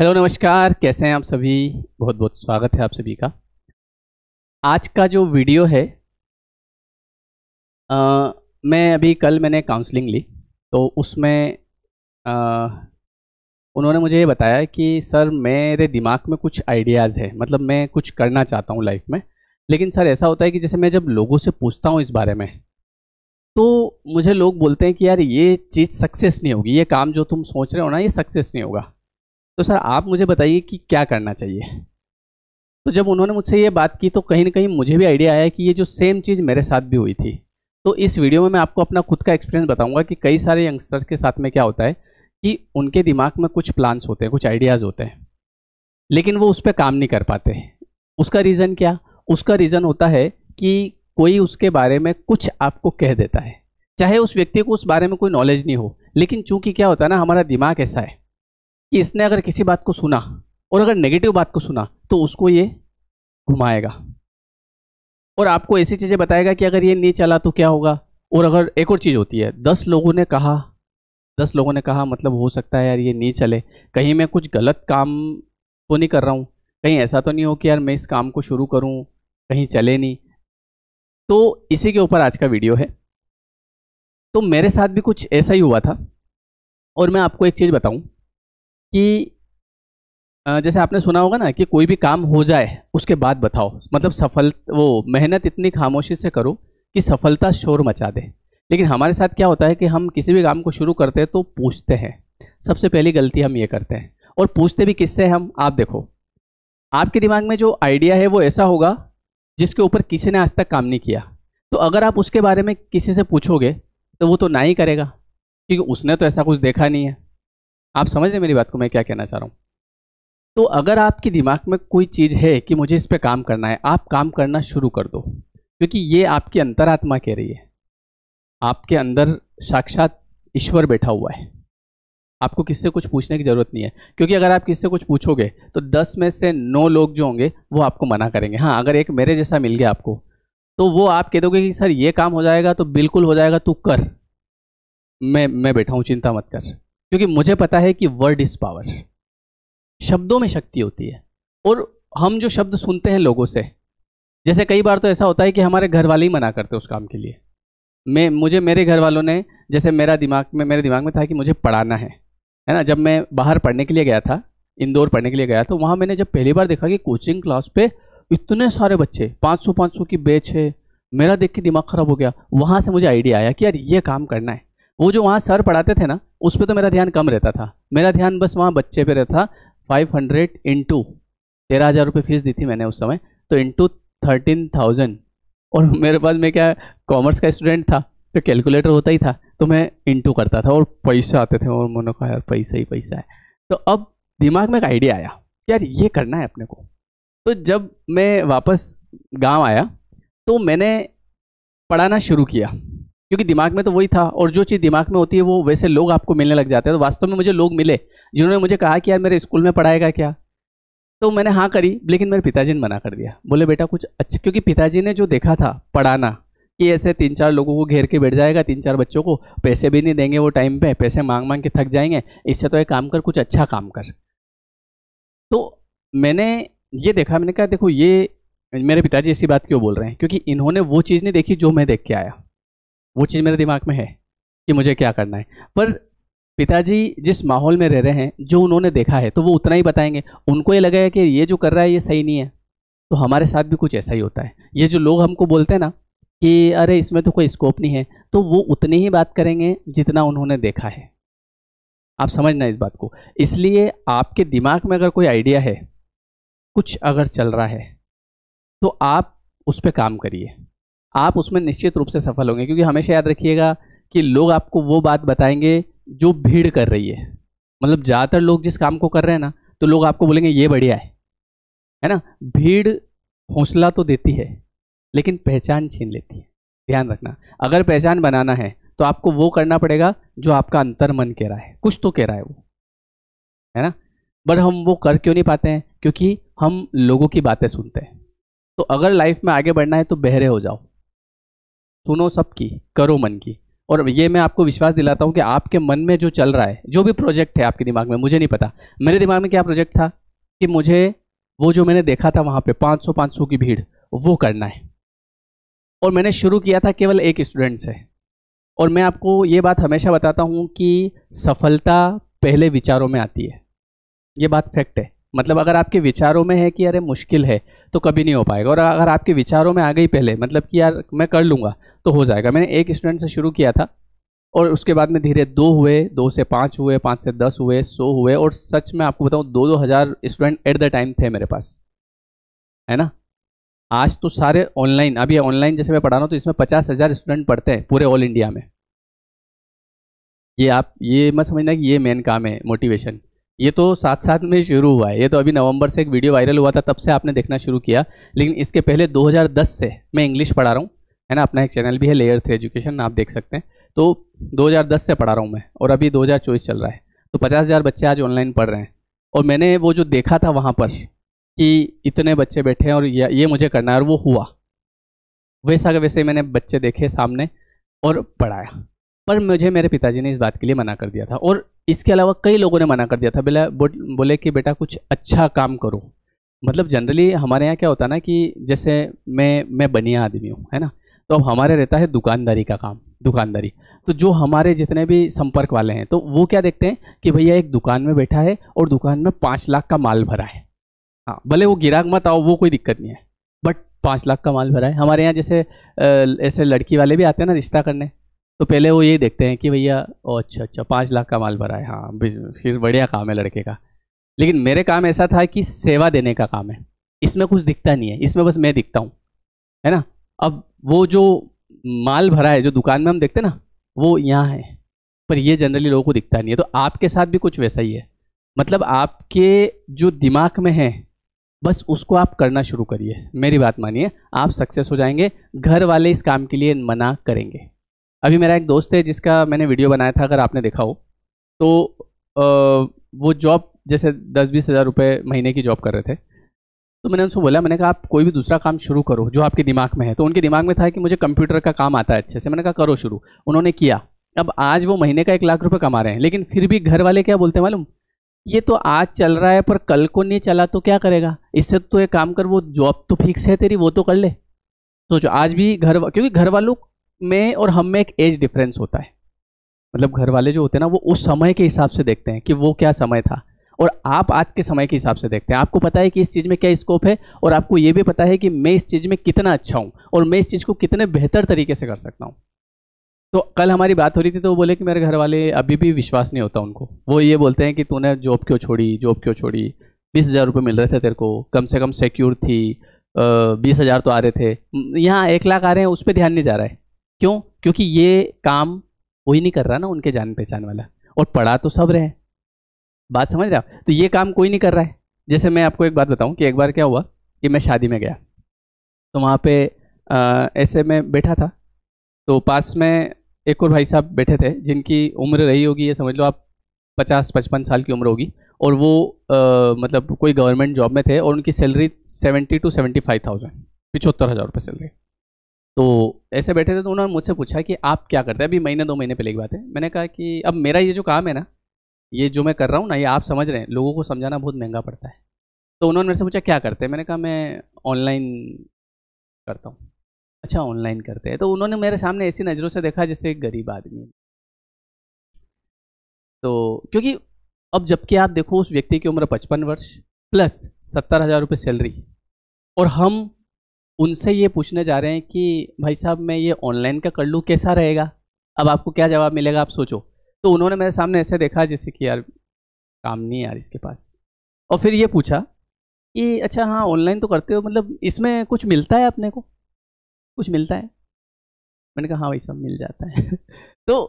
hello नमस्कार कैसे हैं आप सभी बहुत बहुत स्वागत है आप सभी का आज का जो वीडियो है आ, मैं अभी कल मैंने काउंसलिंग ली तो उसमें उन्होंने मुझे ये बताया कि सर मेरे दिमाग में कुछ आइडियाज़ है मतलब मैं कुछ करना चाहता हूँ लाइफ में लेकिन सर ऐसा होता है कि जैसे मैं जब लोगों से पूछता हूँ इस बारे में तो मुझे लोग बोलते हैं कि यार ये चीज़ सक्सेस नहीं होगी ये काम जो तुम सोच रहे हो ना ये सक्सेस नहीं होगा तो सर आप मुझे बताइए कि क्या करना चाहिए तो जब उन्होंने मुझसे ये बात की तो कहीं ना कहीं मुझे भी आइडिया आया कि ये जो सेम चीज़ मेरे साथ भी हुई थी तो इस वीडियो में मैं आपको अपना खुद का एक्सपीरियंस बताऊंगा कि कई सारे यंगस्टर्स के साथ में क्या होता है कि उनके दिमाग में कुछ प्लान्स होते हैं कुछ आइडियाज़ होते हैं लेकिन वो उस पर काम नहीं कर पाते उसका रीज़न क्या उसका रीज़न होता है कि कोई उसके बारे में कुछ आपको कह देता है चाहे उस व्यक्ति को उस बारे में कोई नॉलेज नहीं हो लेकिन चूंकि क्या होता है ना हमारा दिमाग ऐसा है कि इसने अगर किसी बात को सुना और अगर नेगेटिव बात को सुना तो उसको ये घुमाएगा और आपको ऐसी चीज़ें बताएगा कि अगर ये नहीं चला तो क्या होगा और अगर एक और चीज़ होती है दस लोगों ने कहा दस लोगों ने कहा मतलब हो सकता है यार ये नहीं चले कहीं मैं कुछ गलत काम तो नहीं कर रहा हूँ कहीं ऐसा तो नहीं हो कि यार मैं इस काम को शुरू करूँ कहीं चले नहीं तो इसी के ऊपर आज का वीडियो है तो मेरे साथ भी कुछ ऐसा ही हुआ था और मैं आपको एक चीज़ बताऊं कि जैसे आपने सुना होगा ना कि कोई भी काम हो जाए उसके बाद बताओ मतलब सफल वो मेहनत इतनी खामोशी से करो कि सफलता शोर मचा दे लेकिन हमारे साथ क्या होता है कि हम किसी भी काम को शुरू करते हैं तो पूछते हैं सबसे पहली गलती हम ये करते हैं और पूछते भी किससे हम आप देखो आपके दिमाग में जो आइडिया है वो ऐसा होगा जिसके ऊपर किसी ने आज तक काम नहीं किया तो अगर आप उसके बारे में किसी से पूछोगे तो वो तो ना ही करेगा क्योंकि उसने तो ऐसा कुछ देखा नहीं है आप समझ रहे मेरी बात को मैं क्या कहना चाह रहा हूँ तो अगर आपके दिमाग में कोई चीज़ है कि मुझे इस पर काम करना है आप काम करना शुरू कर दो क्योंकि ये आपकी अंतरात्मा कह रही है आपके अंदर साक्षात ईश्वर बैठा हुआ है आपको किससे कुछ पूछने की ज़रूरत नहीं है क्योंकि अगर आप किससे कुछ पूछोगे तो दस में से नौ लोग जो होंगे वो आपको मना करेंगे हाँ अगर एक मेरे जैसा मिल गया आपको तो वो आप कह दोगे कि सर ये काम हो जाएगा तो बिल्कुल हो जाएगा तू कर मैं मैं बैठा हूँ चिंता मत कर क्योंकि मुझे पता है कि वर्ड इज़ पावर शब्दों में शक्ति होती है और हम जो शब्द सुनते हैं लोगों से जैसे कई बार तो ऐसा होता है कि हमारे घर वाले ही मना करते हैं उस काम के लिए मैं मुझे मेरे घर वालों ने जैसे मेरा दिमाग में मेरे दिमाग में था कि मुझे पढ़ाना है है ना जब मैं बाहर पढ़ने के लिए गया था इंदौर पढ़ने के लिए गया तो वहाँ मैंने जब पहली बार देखा कि कोचिंग क्लास पे इतने सारे बच्चे 500 500 की बेच है मेरा देख के दिमाग ख़राब हो गया वहाँ से मुझे आइडिया आया कि यार ये काम करना है वो जो वहाँ सर पढ़ाते थे ना उस पर तो मेरा ध्यान कम रहता था मेरा ध्यान बस वहाँ बच्चे पे रहता था फाइव हंड्रेड इंटू तेरह हज़ार रुपये फीस दी थी मैंने उस समय तो इंटू थर्टीन थाउजेंड और मेरे पास मैं क्या कॉमर्स का स्टूडेंट था तो कैलकुलेटर होता ही था तो मैं इंटू करता था और पैसे आते थे और मैंने कहा यार पैसा ही पैसा है तो अब दिमाग में एक आइडिया आया यार ये करना है अपने को तो जब मैं वापस गाँव आया तो मैंने पढ़ाना शुरू किया क्योंकि दिमाग में तो वही था और जो चीज़ दिमाग में होती है वो वैसे लोग आपको मिलने लग जाते हैं तो वास्तव में मुझे लोग मिले जिन्होंने मुझे कहा कि यार मेरे स्कूल में पढ़ाएगा क्या तो मैंने हाँ करी लेकिन मेरे पिताजी ने मना कर दिया बोले बेटा कुछ अच्छा क्योंकि पिताजी ने जो देखा था पढ़ाना कि ऐसे तीन चार लोगों को घेर के बैठ जाएगा तीन चार बच्चों को पैसे भी नहीं देंगे वो टाइम पे पैसे मांग मांग के थक जाएंगे इससे तो एक काम कर कुछ अच्छा काम कर तो मैंने ये देखा मैंने कहा देखो ये मेरे पिताजी इसी बात क्यों बोल रहे हैं क्योंकि इन्होंने वो चीज़ नहीं देखी जो मैं देख के आया वो चीज़ मेरे दिमाग में है कि मुझे क्या करना है पर पिताजी जिस माहौल में रह रहे हैं जो उन्होंने देखा है तो वो उतना ही बताएंगे उनको ये लगा है कि ये जो कर रहा है ये सही नहीं है तो हमारे साथ भी कुछ ऐसा ही होता है ये जो लोग हमको बोलते हैं ना कि अरे इसमें तो कोई स्कोप नहीं है तो वो उतनी ही बात करेंगे जितना उन्होंने देखा है आप समझना इस बात को इसलिए आपके दिमाग में अगर कोई आइडिया है कुछ अगर चल रहा है तो आप उस पर काम करिए आप उसमें निश्चित रूप से सफल होंगे क्योंकि हमेशा याद रखिएगा कि लोग आपको वो बात बताएंगे जो भीड़ कर रही है मतलब ज़्यादातर लोग जिस काम को कर रहे हैं ना तो लोग आपको बोलेंगे ये बढ़िया है है ना भीड़ हौसला तो देती है लेकिन पहचान छीन लेती है ध्यान रखना अगर पहचान बनाना है तो आपको वो करना पड़ेगा जो आपका अंतर मन कह रहा है कुछ तो कह रहा है वो है ना बट हम वो कर क्यों नहीं पाते हैं क्योंकि हम लोगों की बातें सुनते हैं तो अगर लाइफ में आगे बढ़ना है तो बहरे हो जाओ सुनो सबकी करो मन की और ये मैं आपको विश्वास दिलाता हूँ कि आपके मन में जो चल रहा है जो भी प्रोजेक्ट है आपके दिमाग में मुझे नहीं पता मेरे दिमाग में क्या प्रोजेक्ट था कि मुझे वो जो मैंने देखा था वहाँ पे 500 500 की भीड़ वो करना है और मैंने शुरू किया था केवल एक स्टूडेंट से और मैं आपको ये बात हमेशा बताता हूँ कि सफलता पहले विचारों में आती है ये बात फैक्ट है मतलब अगर आपके विचारों में है कि अरे मुश्किल है तो कभी नहीं हो पाएगा और अगर आपके विचारों में आ गई पहले मतलब कि यार मैं कर लूँगा तो हो जाएगा मैंने एक स्टूडेंट से शुरू किया था और उसके बाद में धीरे दो हुए दो से पाँच हुए पाँच से दस हुए सौ हुए और सच में आपको बताऊँ दो दो हज़ार स्टूडेंट एट द टाइम थे मेरे पास है ना आज तो सारे ऑनलाइन अभी ऑनलाइन जैसे मैं पढ़ा रहा हूँ तो इसमें पचास हज़ार स्टूडेंट पढ़ते हैं पूरे ऑल इंडिया में ये आप ये मत समझना कि ये मेन काम है मोटिवेशन ये तो साथ साथ में शुरू हुआ है ये तो अभी नवंबर से एक वीडियो वायरल हुआ था तब से आपने देखना शुरू किया लेकिन इसके पहले 2010 से मैं इंग्लिश पढ़ा रहा हूँ है ना अपना एक चैनल भी है लेयर थ्री एजुकेशन आप देख सकते हैं तो 2010 से पढ़ा रहा हूँ मैं और अभी दो चल रहा है तो पचास हज़ार बच्चे आज ऑनलाइन पढ़ रहे हैं और मैंने वो जो देखा था वहाँ पर कि इतने बच्चे बैठे हैं और ये मुझे करना है और वो हुआ वैसा का वैसे मैंने बच्चे देखे सामने और पढ़ाया पर मुझे मेरे पिताजी ने इस बात के लिए मना कर दिया था और इसके अलावा कई लोगों ने मना कर दिया था बोला बोले कि बेटा कुछ अच्छा काम करो मतलब जनरली हमारे यहाँ क्या होता है ना कि जैसे मैं मैं बनिया आदमी हूँ है ना तो अब हमारे रहता है दुकानदारी का काम दुकानदारी तो जो हमारे जितने भी संपर्क वाले हैं तो वो क्या देखते हैं कि भैया एक दुकान में बैठा है और दुकान में पाँच लाख का माल भरा है हाँ भले वो गिराक मत आओ वो कोई दिक्कत नहीं है बट पाँच लाख का माल भरा है हमारे यहाँ जैसे ऐसे लड़की वाले भी आते हैं ना रिश्ता करने तो पहले वो ये देखते हैं कि भैया अच्छा अच्छा पाँच लाख का माल भरा है हाँ फिर बढ़िया काम है लड़के का लेकिन मेरे काम ऐसा था कि सेवा देने का काम है इसमें कुछ दिखता नहीं है इसमें बस मैं दिखता हूँ है ना अब वो जो माल भरा है जो दुकान में हम देखते ना वो यहाँ है पर ये जनरली लोगों को दिखता नहीं है तो आपके साथ भी कुछ वैसा ही है मतलब आपके जो दिमाग में है बस उसको आप करना शुरू करिए मेरी बात मानिए आप सक्सेस हो जाएंगे घर वाले इस काम के लिए मना करेंगे अभी मेरा एक दोस्त है जिसका मैंने वीडियो बनाया था अगर आपने देखा हो तो आ, वो जॉब जैसे दस बीस हज़ार रुपये महीने की जॉब कर रहे थे तो मैंने उनसे बोला मैंने कहा आप कोई भी दूसरा काम शुरू करो जो आपके दिमाग में है तो उनके दिमाग में था कि मुझे कंप्यूटर का काम आता है अच्छे से मैंने कहा करो शुरू उन्होंने किया अब आज वो महीने का एक लाख रुपये कमा रहे हैं लेकिन फिर भी घर वाले क्या बोलते हैं मालूम ये तो आज चल रहा है पर कल को नहीं चला तो क्या करेगा इससे तो एक काम कर वो जॉब तो फिक्स है तेरी वो तो कर ले सोचो आज भी घर क्योंकि घर वालों में और हम में एक एज डिफरेंस होता है मतलब घर वाले जो होते हैं ना वो उस समय के हिसाब से देखते हैं कि वो क्या समय था और आप आज के समय के हिसाब से देखते हैं आपको पता है कि इस चीज़ में क्या स्कोप है और आपको ये भी पता है कि मैं इस चीज़ में कितना अच्छा हूँ और मैं इस चीज़ को कितने बेहतर तरीके से कर सकता हूँ तो कल हमारी बात हो रही थी तो वो बोले कि मेरे घर वाले अभी भी विश्वास नहीं होता उनको वो ये बोलते हैं कि तूने जॉब क्यों छोड़ी जॉब क्यों छोड़ी बीस हज़ार रुपये मिल रहे थे तेरे को कम से कम सिक्योर थी बीस हज़ार तो आ रहे थे यहाँ एक लाख आ रहे हैं उस पर ध्यान नहीं जा रहा है क्यों क्योंकि ये काम कोई नहीं कर रहा ना उनके जान पहचान वाला और पढ़ा तो सब रहे बात समझ रहे आप तो ये काम कोई नहीं कर रहा है जैसे मैं आपको एक बात बताऊं कि एक बार क्या हुआ कि मैं शादी में गया तो वहाँ पे आ, ऐसे में बैठा था तो पास में एक और भाई साहब बैठे थे जिनकी उम्र रही होगी ये समझ लो आप पचास पचपन साल की उम्र होगी और वो आ, मतलब कोई गवर्नमेंट जॉब में थे और उनकी salary seventy two seventy five thousand पिछहत्तर हज़ार रुपये सैलरी तो ऐसे बैठे थे तो उन्होंने मुझसे पूछा कि आप क्या करते हैं अभी महीने दो महीने पहले की बात है मैंने कहा कि अब मेरा ये जो काम है ना ये जो मैं कर रहा हूँ ना ये आप समझ रहे हैं लोगों को समझाना बहुत महंगा पड़ता है तो उन्होंने मेरे से पूछा क्या करते हैं मैंने कहा मैं ऑनलाइन करता हूँ अच्छा ऑनलाइन करते हैं तो उन्होंने मेरे सामने ऐसी नज़रों से देखा जैसे गरीब आदमी तो क्योंकि अब जबकि आप देखो उस व्यक्ति की उम्र पचपन वर्ष प्लस सत्तर हज़ार रुपये सैलरी और हम उनसे ये पूछने जा रहे हैं कि भाई साहब मैं ये ऑनलाइन का कर लूँ कैसा रहेगा अब आपको क्या जवाब मिलेगा आप सोचो तो उन्होंने मेरे सामने ऐसे देखा जैसे कि यार काम नहीं यार इसके पास और फिर ये पूछा कि अच्छा हाँ ऑनलाइन तो करते हो मतलब इसमें कुछ मिलता है अपने को कुछ मिलता है मैंने कहा हाँ भाई साहब मिल जाता है तो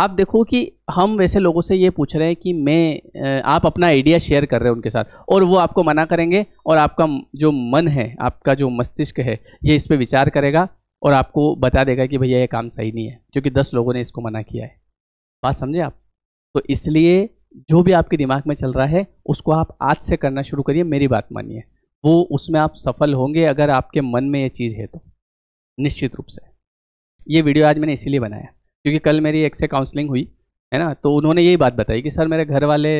आप देखो कि हम वैसे लोगों से ये पूछ रहे हैं कि मैं आप अपना आइडिया शेयर कर रहे हैं उनके साथ और वो आपको मना करेंगे और आपका जो मन है आपका जो मस्तिष्क है ये इस पर विचार करेगा और आपको बता देगा कि भैया ये काम सही नहीं है क्योंकि दस लोगों ने इसको मना किया है बात समझे आप तो इसलिए जो भी आपके दिमाग में चल रहा है उसको आप आज से करना शुरू करिए मेरी बात मानिए वो उसमें आप सफल होंगे अगर आपके मन में ये चीज़ है तो निश्चित रूप से ये वीडियो आज मैंने इसीलिए बनाया क्योंकि कल मेरी एक से काउंसलिंग हुई है ना तो उन्होंने यही बात बताई कि सर मेरे घर वाले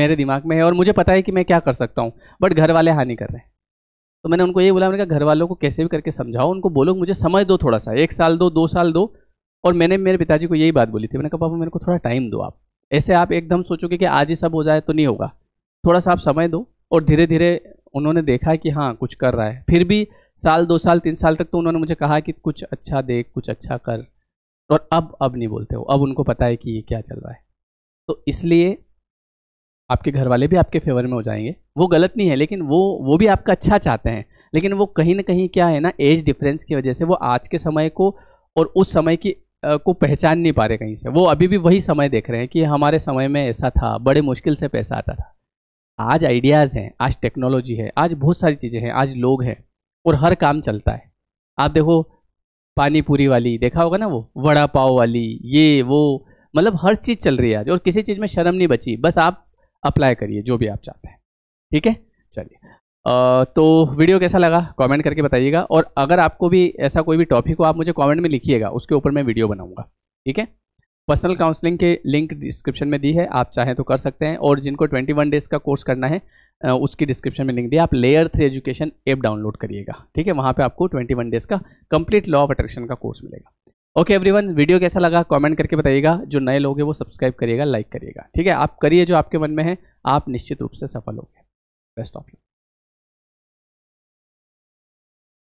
मेरे दिमाग में है और मुझे पता है कि मैं क्या कर सकता हूँ बट घर वाले हानि कर रहे हैं तो मैंने उनको यही बोला मैंने कहा घर वालों को कैसे भी करके समझाओ उनको बोलो मुझे समझ दो थोड़ा सा एक साल दो दो साल दो और मैंने मेरे पिताजी को यही बात बोली थी मैंने कहा पापा मेरे को थोड़ा टाइम दो आप ऐसे आप एकदम सोचोगे कि आज ही सब हो जाए तो नहीं होगा थोड़ा सा आप समय दो और धीरे धीरे उन्होंने देखा कि हाँ कुछ कर रहा है फिर भी साल दो साल तीन साल तक तो उन्होंने मुझे कहा कि कुछ अच्छा देख कुछ अच्छा कर और अब अब नहीं बोलते हो अब उनको पता है कि ये क्या चल रहा है तो इसलिए आपके घर वाले भी आपके फेवर में हो जाएंगे वो गलत नहीं है लेकिन वो वो भी आपका अच्छा चाहते हैं लेकिन वो कहीं ना कहीं क्या है ना एज डिफरेंस की वजह से वो आज के समय को और उस समय की आ, को पहचान नहीं पा रहे कहीं से वो अभी भी वही समय देख रहे हैं कि हमारे समय में ऐसा था बड़े मुश्किल से पैसा आता था आज आइडियाज़ हैं आज टेक्नोलॉजी है आज बहुत सारी चीज़ें हैं आज लोग हैं और हर काम चलता है आप देखो पानी पूरी वाली देखा होगा ना वो वड़ा पाव वाली ये वो मतलब हर चीज़ चल रही है आज और किसी चीज़ में शर्म नहीं बची बस आप अप्लाई करिए जो भी आप चाहते हैं ठीक है चलिए तो वीडियो कैसा लगा कमेंट करके बताइएगा और अगर आपको भी ऐसा कोई भी टॉपिक हो आप मुझे कमेंट में लिखिएगा उसके ऊपर मैं वीडियो बनाऊंगा ठीक है पर्सनल काउंसलिंग के लिंक डिस्क्रिप्शन में दी है आप चाहें तो कर सकते हैं और जिनको 21 डेज़ का कोर्स करना है उसकी डिस्क्रिप्शन में लिंक दिया आप layer three education app download करिएगा ठीक है वहाँ पे आपको वन डेज़ का कंप्लीट लॉ ऑफ अट्रैक्शन का कोर्स मिलेगा ओके एवरीवन वीडियो कैसा लगा कमेंट करके बताइएगा जो नए लोग हैं वो सब्सक्राइब करिएगा लाइक करिएगा ठीक है आप करिए जो आपके मन में है आप निश्चित रूप से सफल होंगे बेस्ट ऑफ लक